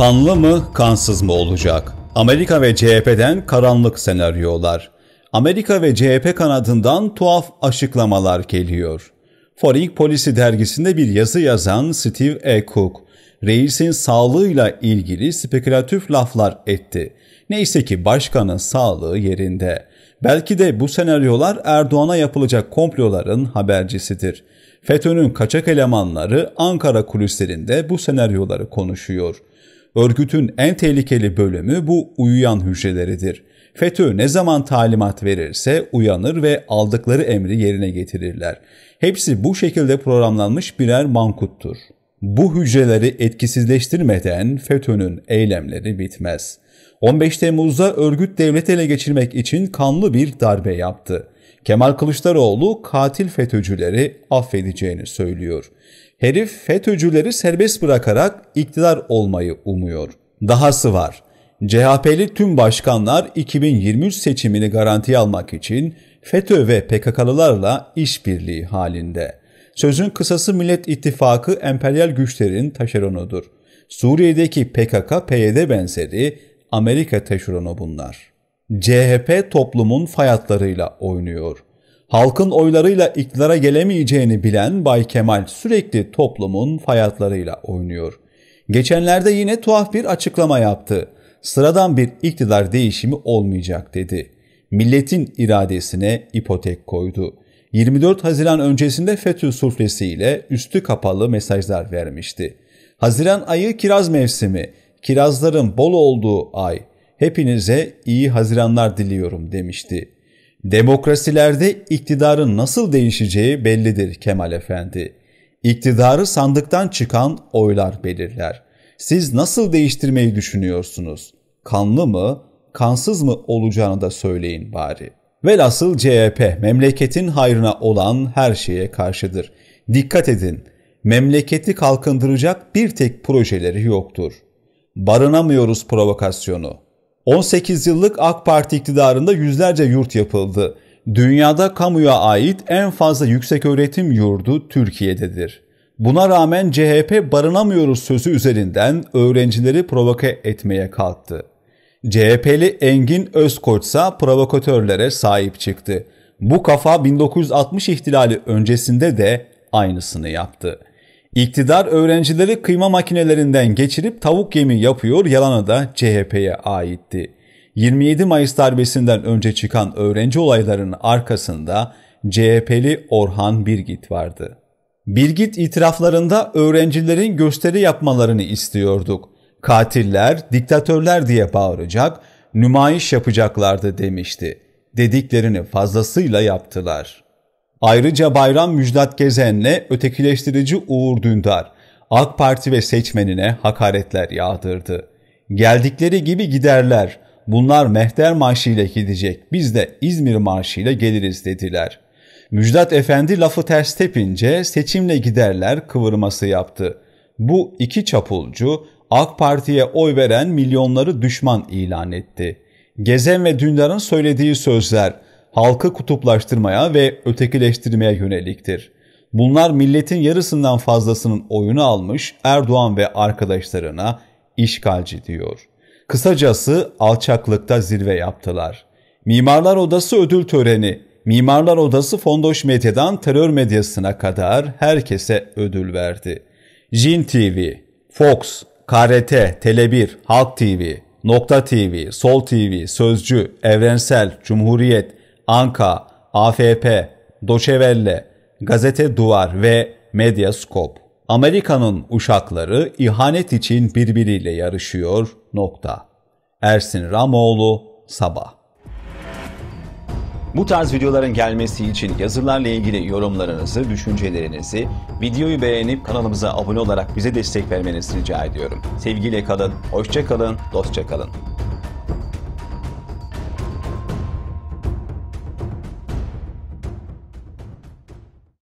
kanlı mı, kansız mı olacak? Amerika ve CHP'den karanlık senaryolar. Amerika ve CHP kanadından tuhaf açıklamalar geliyor. Foreign Policy dergisinde bir yazı yazan Steve E. Cook, reisin sağlığıyla ilgili spekülatif laflar etti. Neyse ki başkanın sağlığı yerinde. Belki de bu senaryolar Erdoğan'a yapılacak komploların habercisidir. FETÖ'nün kaçak elemanları Ankara kulislerinde bu senaryoları konuşuyor örgütün en tehlikeli bölümü bu uyuyan hücreleridir. FETÖ ne zaman talimat verirse uyanır ve aldıkları emri yerine getirirler. Hepsi bu şekilde programlanmış birer mankuttur. Bu hücreleri etkisizleştirmeden FETÖ'nün eylemleri bitmez. 15 Temmuz'da örgüt devlet ele geçirmek için kanlı bir darbe yaptı. Kemal Kılıçdaroğlu katil FETÖ'cüleri affedeceğini söylüyor. Herif FETÖ'cüleri serbest bırakarak iktidar olmayı umuyor. Dahası var. CHP'li tüm başkanlar 2023 seçimini garantiye almak için FETÖ ve PKK'lılarla işbirliği halinde. Sözün kısası Millet İttifakı emperyal güçlerin taşeronudur. Suriye'deki PKK, PYD benzeri Amerika taşeronu bunlar. CHP toplumun fayatlarıyla oynuyor. Halkın oylarıyla iktidara gelemeyeceğini bilen Bay Kemal sürekli toplumun fayatlarıyla oynuyor. Geçenlerde yine tuhaf bir açıklama yaptı. Sıradan bir iktidar değişimi olmayacak dedi. Milletin iradesine ipotek koydu. 24 Haziran öncesinde FETÖ suflesiyle üstü kapalı mesajlar vermişti. Haziran ayı kiraz mevsimi, kirazların bol olduğu ay. Hepinize iyi haziranlar diliyorum demişti. Demokrasilerde iktidarın nasıl değişeceği bellidir Kemal Efendi. İktidarı sandıktan çıkan oylar belirler. Siz nasıl değiştirmeyi düşünüyorsunuz? Kanlı mı, kansız mı olacağını da söyleyin bari. Velhasıl CHP memleketin hayrına olan her şeye karşıdır. Dikkat edin, memleketi kalkındıracak bir tek projeleri yoktur. Barınamıyoruz provokasyonu. 18 yıllık AK Parti iktidarında yüzlerce yurt yapıldı. Dünyada kamuya ait en fazla yüksek öğretim yurdu Türkiye'dedir. Buna rağmen CHP barınamıyoruz sözü üzerinden öğrencileri provoke etmeye kalktı. CHP'li Engin Özkoç ise provokatörlere sahip çıktı. Bu kafa 1960 ihtilali öncesinde de aynısını yaptı. İktidar öğrencileri kıyma makinelerinden geçirip tavuk yemi yapıyor yalanı da CHP'ye aitti. 27 Mayıs darbesinden önce çıkan öğrenci olaylarının arkasında CHP'li Orhan Birgit vardı. Birgit itiraflarında öğrencilerin gösteri yapmalarını istiyorduk. Katiller, diktatörler diye bağıracak, nümayiş yapacaklardı demişti. Dediklerini fazlasıyla yaptılar.'' Ayrıca Bayram Müjdat Gezen'le ötekileştirici Uğur Dündar, AK Parti ve seçmenine hakaretler yağdırdı. Geldikleri gibi giderler, bunlar Mehter Marşı ile gidecek, biz de İzmir Marşı ile geliriz dediler. Müjdat Efendi lafı ters tepince seçimle giderler kıvırması yaptı. Bu iki çapulcu AK Parti'ye oy veren milyonları düşman ilan etti. Gezen ve Dündar'ın söylediği sözler halkı kutuplaştırmaya ve ötekileştirmeye yöneliktir. Bunlar milletin yarısından fazlasının oyunu almış Erdoğan ve arkadaşlarına işgalci diyor. Kısacası alçaklıkta zirve yaptılar. Mimarlar Odası ödül töreni, Mimarlar Odası fondoş medyadan terör medyasına kadar herkese ödül verdi. Jin TV, Fox, KRT, Tele1, Halk TV, Nokta TV, Sol TV, Sözcü, Evrensel, Cumhuriyet, Anka, AFP, Doçevelle, Gazete Duvar ve Medyaskop. Amerika'nın uşakları ihanet için birbiriyle yarışıyor. Nokta. Ersin Ramoğlu, Sabah. Bu tarz videoların gelmesi için yazılarla ilgili yorumlarınızı, düşüncelerinizi, videoyu beğenip kanalımıza abone olarak bize destek vermenizi rica ediyorum. Sevgiyle kalın, hoşça kalın, dostça kalın.